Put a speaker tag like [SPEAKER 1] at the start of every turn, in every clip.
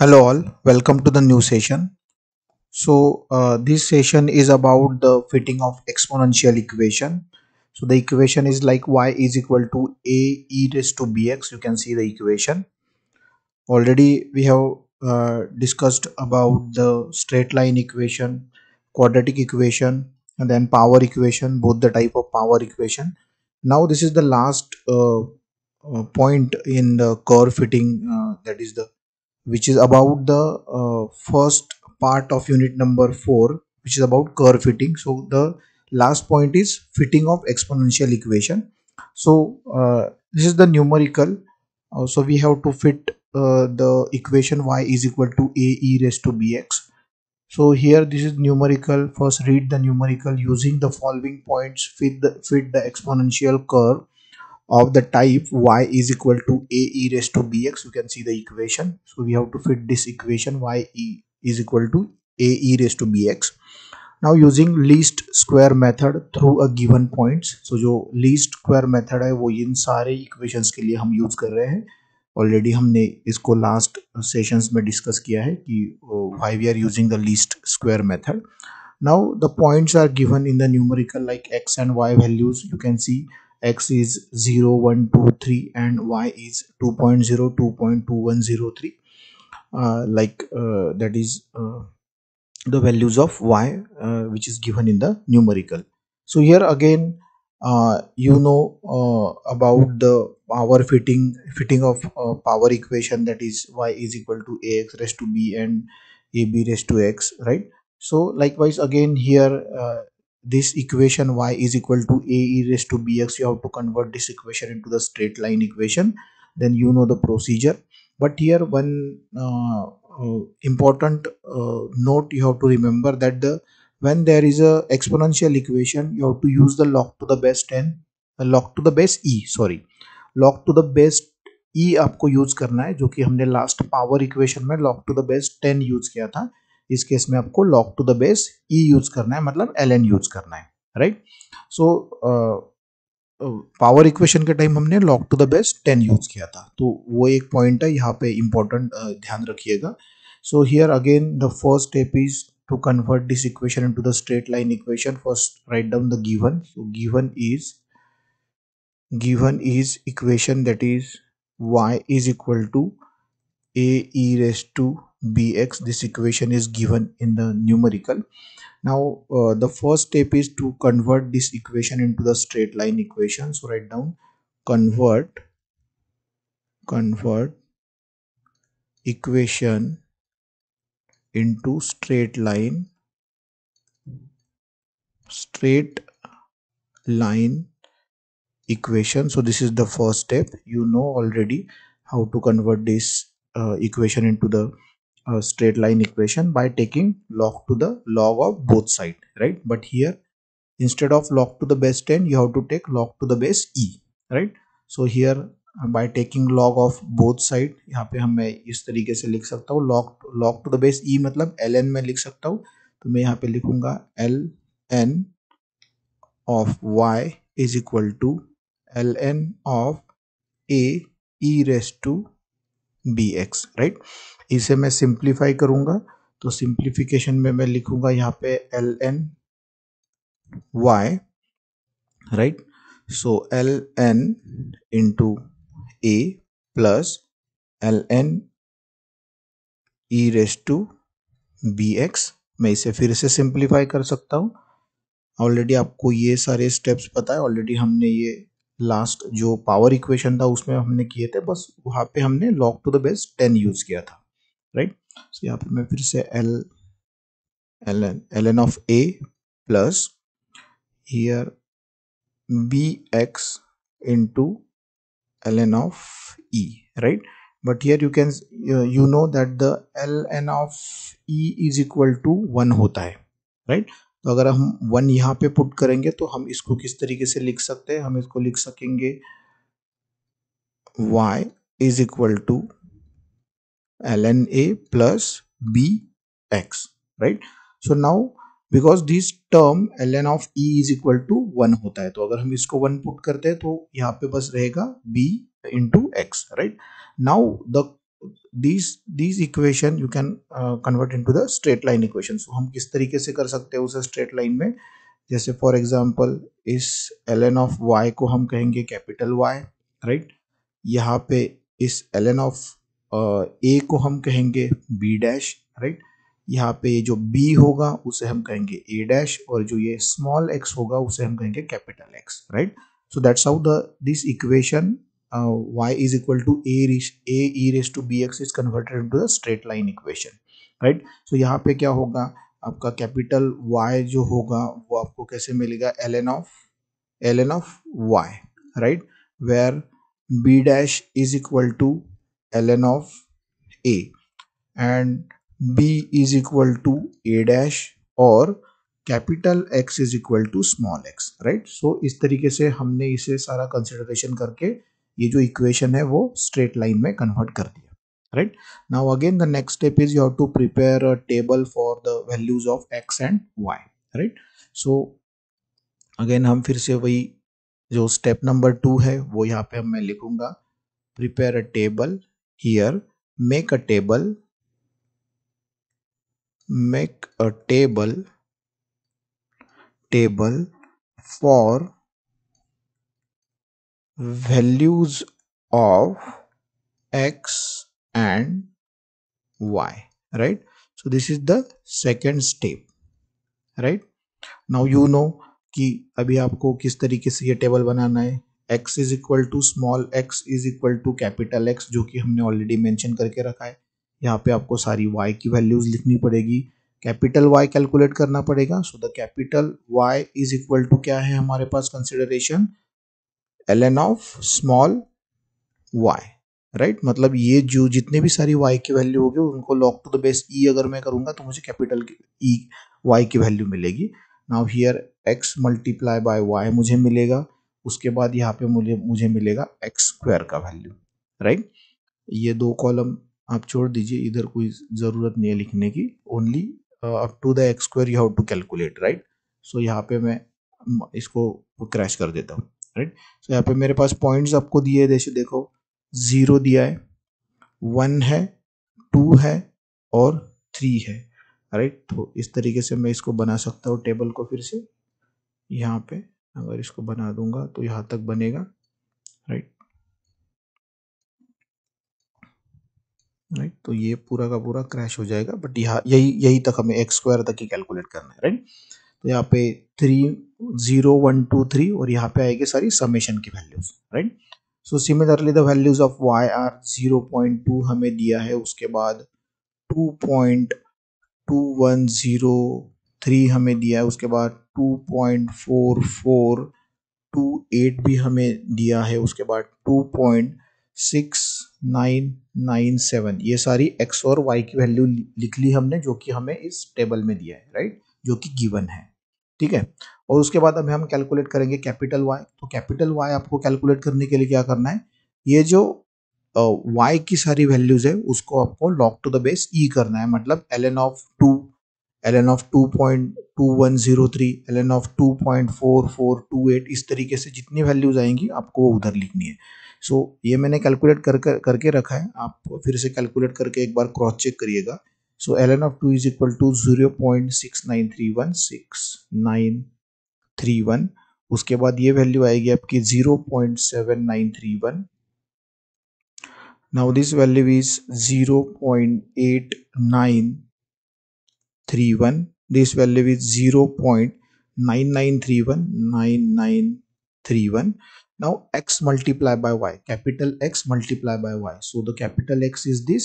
[SPEAKER 1] hello all welcome to the new session so uh, this session is about the fitting of exponential equation so the equation is like y is equal to a e raised to bx you can see the equation already we have uh, discussed about the straight line equation quadratic equation and then power equation both the type of power equation now this is the last uh, uh point in the curve fitting uh, that is the which is about the uh, first part of unit number 4 which is about curve fitting so the last point is fitting of exponential equation so uh, this is the numerical uh, so we have to fit uh, the equation y is equal to a e raised to bx so here this is numerical first read the numerical using the following points fit the fit the exponential curve of the type y is equal to a e raised to bx you can see the equation so we have to fit this equation y e is equal to a e raised to bx now using least square method through a given points so jo least square method hai wo in sare equations ke liye hum use kar rahe hain already humne isko last sessions mein discuss kiya hai ki why we are using the least square method now the points are given in the numerical like x and y values you can see x is 0 1 2 3 and y is 2.0 2.2103 uh, like uh, that is uh, the values of y uh, which is given in the numerical so here again uh, you know uh, about the power fitting fitting of power equation that is y is equal to ax raised to b and ab raised to x right so likewise again here this equation y is equal to a e raised to bx you have to convert this equation into the straight line equation then you know the procedure but here one uh, uh, important uh, note you have to remember that the when there is a exponential equation you have to use the log to the base 10 log to the base e sorry log to the base e आपको use करना है जो कि हमने last power equation में log to the base 10 use किया था इस केस में आपको log to the base e use करना है मतलब एल एन यूज करना है राइट सो पावर इक्वेशन के टाइम हमने log to the base ten use किया था तो वो एक पॉइंट है यहाँ पे इंपॉर्टेंट uh, ध्यान रखिएगा so here again the first step is to convert this equation into the straight line equation first write down the given so given is given is equation that is y is equal to a e raised bx this equation is given in the numerical now uh, the first step is to convert this equation into the straight line equation so write down convert convert equation into straight line straight line equation so this is the first step you know already how to convert this uh, equation into the uh, straight line equation by taking log to the log of both side right but here instead of log to the base 10 you have to take log to the base e right so here by taking log of both side यहाँ पे हम मैं इस तरीके से लिख सकता हूँ log log to the base e मतलब ln में लिख सकता हूँ तो मैं यहाँ पे लिखूंगा ln of y is equal to ln of a e raised to b x right इसे मैं सिंप्लीफाई करूंगा तो सिंप्लीफिकेशन में मैं लिखूंगा यहाँ पे L N Y right so L N into a plus L N e raise to B x मैं इसे फिर से सिंप्लीफाई कर सकता हूँ ऑलरेडी आपको ये सारे स्टेप्स पता है ऑलरेडी हमने ये लास्ट जो पावर इक्वेशन था उसमें हमने किए थे बस वहाँ पे हमने log to the base ten use किया था राइट सो यहाँ पे मैं फिर से L L N L N of a plus here b x into L N of e right here you can you know that the L N of e is equal to one होता है right right तो अगर हम one यहाँ पे put करेंगे तो हम इसको किस तरीके से लिख सकते हैं हम इसको लिख सकेंगे y is equal to L N a plus b x right so now because this term L N of e is equal to one होता है तो अगर हम इसको वन पुट करते हैं तो यहाँ पे बस रहेगा b into x right now the these these equation you can uh, convert into the straight line equation हम किस तरीके से कर सकते हैं उसे स्ट्रेट लाइन में जैसे फॉर एग्जाम्पल इस एल एन ऑफ वाई को हम कहेंगे कैपिटल वाई राइट यहाँ पे इस एल ऑफ ए को हम कहेंगे बी डैश राइट यहाँ पे जो बी होगा उसे हम कहेंगे ए डैश और जो ये स्मॉल एक्स होगा उसे हम कहेंगे capital X right so that's how the this equation uh, y is equal to a, reach a e raised to bx is converted into the straight line equation right so यहाँ पे क्या होगा आपका capital y जो होगा वो आपको कैसे मिलेगा L N of L N of Y right where b dash is equal to L N of a and b is equal to A dash और capital X is equal to small x right so इस तरीके से हमने इसे सारा consideration करके ये जो इक्वेशन है वो स्ट्रेट लाइन में कन्वर्ट कर दिया right now again the next step is you have to prepare a table for the values of x and y right so again हम फिर से वही जो स्टेप नंबर टू है वो यहाँ पे मैं लिखूंगा prepare a table here make a table make a table table for values of x and y right so this is the second step right now you know कि अभी आपको किस तरीके से ये टेबल बनाना है x is equal to small x is equal to capital x जो कि हमने ऑलरेडी मेंशन करके रखा है यहाँ पे आपको सारी y की वैल्यूज लिखनी पड़ेगी कैपिटल y कैलकुलेट करना पड़ेगा so the capital y is equal to क्या है हमारे पास consideration L of small Y right मतलब ये जो जितने भी सारी वाई की वैल्यू होगी उनको log to the base E अगर मैं करूंगा तो मुझे कैपिटल ई वाई की वैल्यू e, मिलेगी now here X multiply by Y मुझे मिलेगा उसके बाद यहाँ पे मुझे मुझे मिलेगा एक्स स्क्वायर का वैल्यू राइट ये दो कॉलम आप छोड़ दीजिए इधर कोई ज़रूरत नहीं है लिखने की only up to the X square you have to calculate right so यहाँ पे मैं इसको क्रैश कर देता हूँ राइट सो यहाँ पे मेरे पास पॉइंट्स आपको दिए जैसे देखो ज़ीरो दिया है वन है टू है और थ्री है राइट तो इस तरीके से मैं इसको बना सकता हूँ टेबल को फिर से यहाँ पे अगर इसको बना दूंगा तो यहाँ तक बनेगा राइट राइट तो ये पूरा का पूरा क्रैश हो जाएगा बट यहाँ यही यही तक हमें एक्स स्क्वायर तक ही कैलकुलेट करना है राइट तो यहाँ पे three zero one two three और यहाँ पे आएगी सारी समेशन की values right so similarly the values of Y are zero point two हमें दिया है उसके बाद two point two one zero three हमें दिया है उसके बाद two point four four two eight भी हमें दिया है उसके बाद two point six nine nine seven ये सारी एक्स और वाई की वैल्यू लिख ली हमने जो कि हमें इस टेबल में दिया है राइट जो कि गिवन है ठीक है और उसके बाद अभी हम कैलकुलेट करेंगे कैपिटल वाई तो कैपिटल वाई आपको कैलकुलेट करने के लिए क्या करना है ये जो वाई की सारी वैल्यूज है उसको आपको log to the base E करना है मतलब L N of two L N of two point two one zero three L N of two point four four two eight इस तरीके से जितनी वैल्यूज आएंगी आपको वो उधर लिखनी है सो so, ये मैंने कैलकुलेट कर, कर करके रखा है आप फिर से कैलकुलेट करके एक बार क्रॉस चेक करिएगा So ln of 2 is equal to 0.6931691 उसके बाद ये वैल्यू आएगी आपकी 0.7931 now this value is 0.8931 this value is 0.99319931 now x multiplied by y capital x multiplied by y so the capital x is this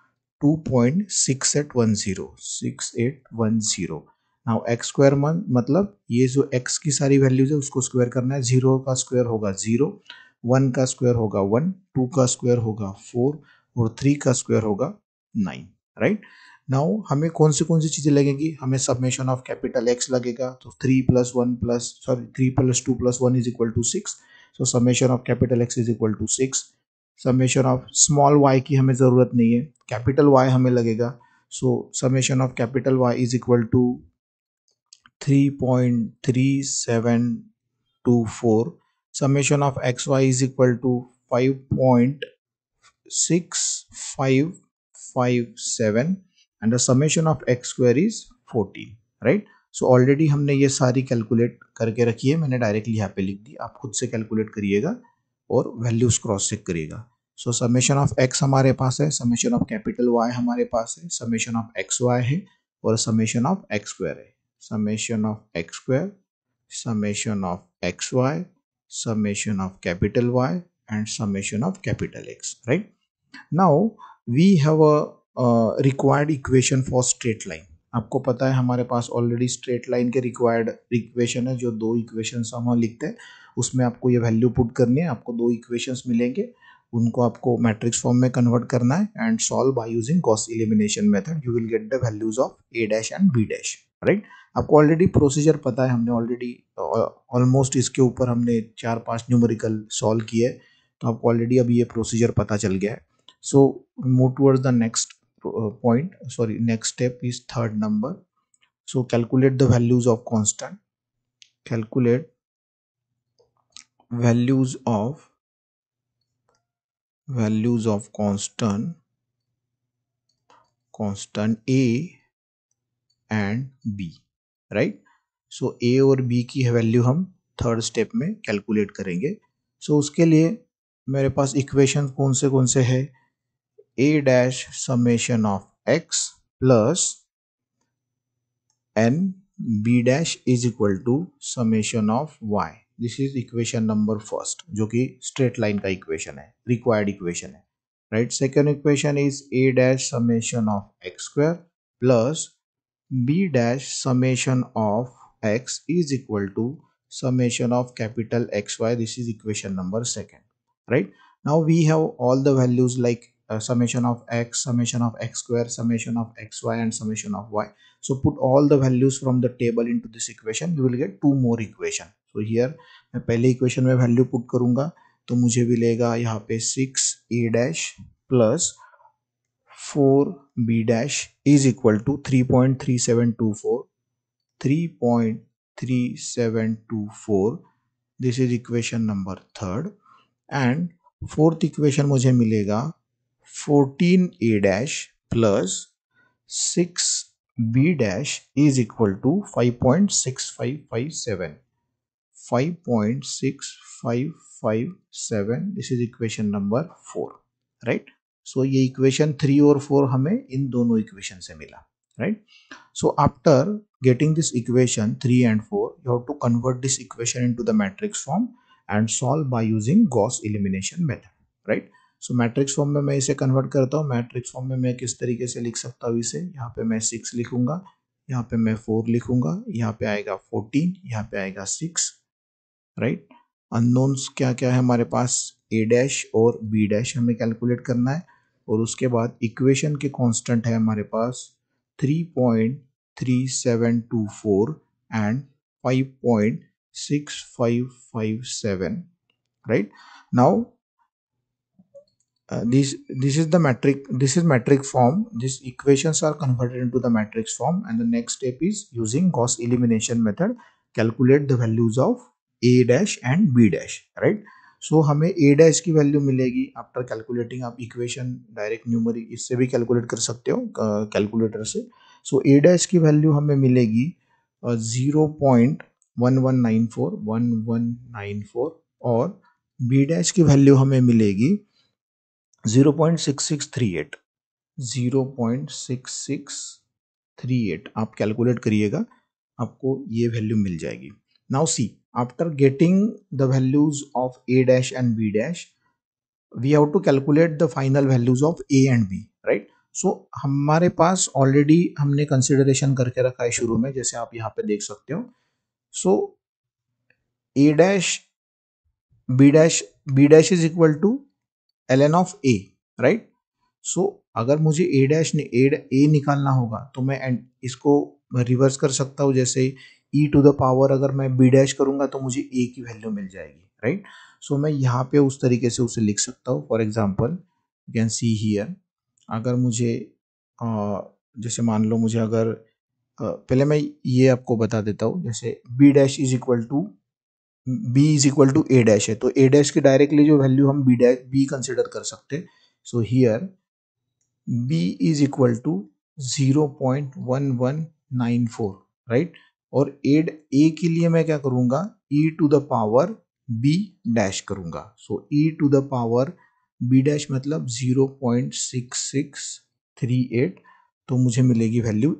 [SPEAKER 1] 2.6810 6810 now X square मन मतलब ये जो x की सारी वैल्यूज है उसको स्क्वायर करना है जीरो का स्क्वायर होगा जीरो वन का स्क्वायर होगा वन टू का स्क्वायर होगा फोर और थ्री का स्क्वायर होगा नाइन राइट नाउ हमें कौन सी कौन सी चीज़ें लगेंगी हमें सबमिशन ऑफ कैपिटल एक्स लगेगा तो three plus one plus sorry three plus two plus one is equal to six so summation of capital X is equal to six summation of small Y की हमें ज़रूरत नहीं है capital Y हमें लगेगा so summation of capital Y is equal to three point three seven two four summation of X Y is equal to five point six five five seven and the summation of X square is fourteen right so already हमने ये सारी calculate करके रखी है मैंने directly यहाँ पे लिख दी आप खुद से कैलकुलेट करिएगा और वैल्यूज क्रॉस चेक करिएगा सो समेशन ऑफ एक्स हमारे पास है समेशन ऑफ कैपिटल वाई हमारे पास है समेशन ऑफ एक्स वाई है और समेशन ऑफ एक्स स्क्वायर है summation of X square summation of X Y summation of capital Y and summation of capital X right now we have a required equation for straight line आपको पता है हमारे पास already straight line के required equation है जो दो equation हम लिखते हैं उसमें आपको ये वैल्यू पुट करनी है आपको दो इक्वेशंस मिलेंगे उनको आपको मैट्रिक्स फॉर्म में कन्वर्ट करना है and solve by using Gauss elimination method you will get the values of A dash and B dash right आपको ऑलरेडी प्रोसीजर पता है हमने ऑलरेडी ऑलमोस्ट uh, इसके ऊपर हमने चार पांच न्यूमेरिकल सॉल्व किए तो आपको ऑलरेडी अभी ये प्रोसीजर पता चल गया है so move towards the next point sorry next step is third number so calculate the values of constant calculate values of values of constant constant a and B right so A और B की value हम third step में calculate करेंगे सो so, उसके लिए मेरे पास equation कौन से कौन से है A dash summation of X plus N B dash is equal to summation of Y This is equation number first, जो कि स्ट्रेट लाइन का इक्वेशन है रिक्वायर्ड इक्वेशन है right second equation is A dash summation of X square plus B dash summation of X is summation of capital xy this is equation number second right now we have all the values like uh, summation of x summation of x square summation of xy and summation of y so put all the values from the table into this equation you will get two more equation so here मैं पहले equation में value put करूंगा तो मुझे मिलेगा यहाँ पे six A dash plus four B dash is equal to three point three seven two four three point three seven two four this is equation number third and fourth equation मुझे मिलेगा fourteen A dash plus six B dash is equal to five point six five five seven 5.6557 this is equation number four right so ये equation three और four हमें इन दोनों equation से मिला right so after getting this equation three and four you have to convert this equation into the matrix form and solve by using Gauss elimination method right so matrix form में मैं इसे convert करता हूँ matrix form में मैं किस तरीके से लिख सकता हूँ इसे यहाँ पे मैं सिक्स लिखूंगा यहाँ पे मैं फोर लिखूंगा यहाँ पे आएगा फोर्टीन यहाँ पे आएगा सिक्स राइट अननोन्स क्या क्या है हमारे पास ए डैश और बी डैश हमें कैलकुलेट करना है और उसके बाद इक्वेशन के कांस्टेंट है हमारे पास 3.3724 and 5.6557 right now this this is the matrix this is matrix form this equations are converted into the matrix form and the next step is using Gauss elimination method calculate the values of A dash and B dash right so हमें A dash की value मिलेगी after calculating आप equation direct न्यूमरी इससे भी calculate कर सकते हो कैलकुलेटर से सो ए डैश की वैल्यू हमें मिलेगी zero point one one nine four one one nine four और बी डैश की वैल्यू हमें मिलेगी zero point six six three eight zero point six six three eight आप कैलकुलेट करिएगा आपको ये वैल्यू मिल जाएगी now see after getting the values of a dash and b dash we have to calculate the final values of a and b right so so, हमारे पास already हमने consideration करके रखा है शुरू में जैसे आप यहाँ पे देख सकते हो so A dash B dash B dash is equal to L N of A right so अगर मुझे ए डैश ने ए ए निकालना होगा तो मैं इसको रिवर्स कर सकता हूँ जैसे ई टू द पावर अगर मैं बी डैश करूंगा तो मुझे ए की वैल्यू मिल जाएगी राइट right? सो so, मैं यहाँ पे उस तरीके से उसे लिख सकता हूँ for example can see here अगर मुझे जैसे मान लो मुझे अगर पहले मैं ये आपको बता देता हूँ जैसे B dash is equal to B is equal to A dash है तो ए डैश की डायरेक्टली जो वैल्यू हम बी डैश बी कंसिडर कर सकते so here B is equal to zero point one one nine four right और एड A के लिए मैं क्या करूंगा E to the power B dash करूंगा so E to the power B dash मतलब zero point six six three eight तो मुझे मिलेगी वैल्यू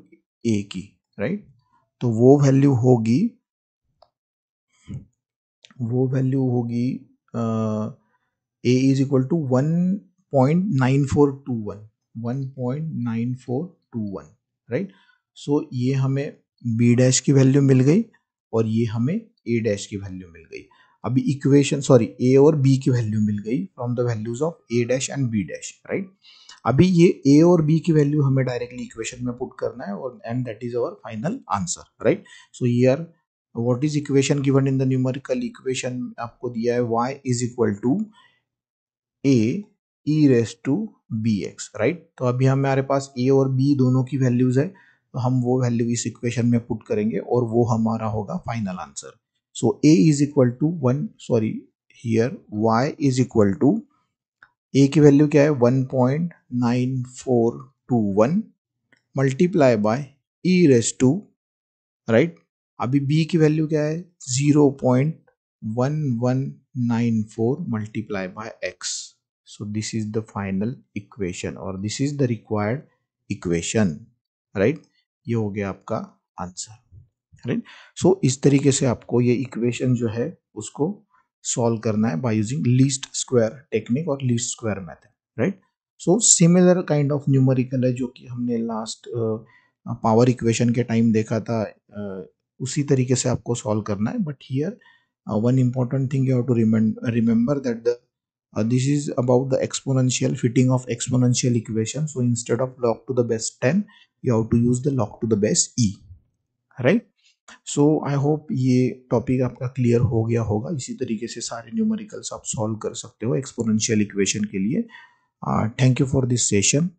[SPEAKER 1] ए की राइट तो वो वैल्यू होगी वो वैल्यू होगी A is equal to one point nine four two one one point nine four two one right so ये हमें बी डैश की वैल्यू मिल गई और ये हमें ए डैश की वैल्यू मिल गई अभी इक्वेशन सॉरी ए और बी की वैल्यू मिल गई from the values of A dash and B dash right अभी ये ए और बी की वैल्यू हमें डायरेक्टली इक्वेशन में पुट करना है और and that is our final answer right so ये are what is equation given in the numerical equation आपको दिया है Y is equal to A E raise to B x right तो अभी हमारे पास ए और बी दोनों की वैल्यूज है तो हम वो वैल्यू इस इक्वेशन में पुट करेंगे और वो हमारा होगा final answer so A is equal to one sorry here Y is equal to A की वैल्यू क्या है one point nine four two one multiply by E raise to right अभी बी की वैल्यू क्या है zero point one one nine four multiply by X so this is the final equation और this is the required equation right ये हो गया आपका आंसर राइट सो इस तरीके से आपको ये इक्वेशन जो है उसको सॉल्व करना है by using least square technique और least square method right so similar kind of numerical है जो कि हमने लास्ट पावर इक्वेशन के टाइम देखा था uh, उसी तरीके से आपको सॉल्व करना है but here one important thing you have to remember that the this is about the the fitting of of equation so instead of of to the best base you have to use the log to the base e right so I hope ये topic आपका clear हो गया होगा इसी तरीके से सारे numericals आप सॉल्व कर सकते हो एक्सपोनेंशियल इक्वेशन के लिए thank you for this session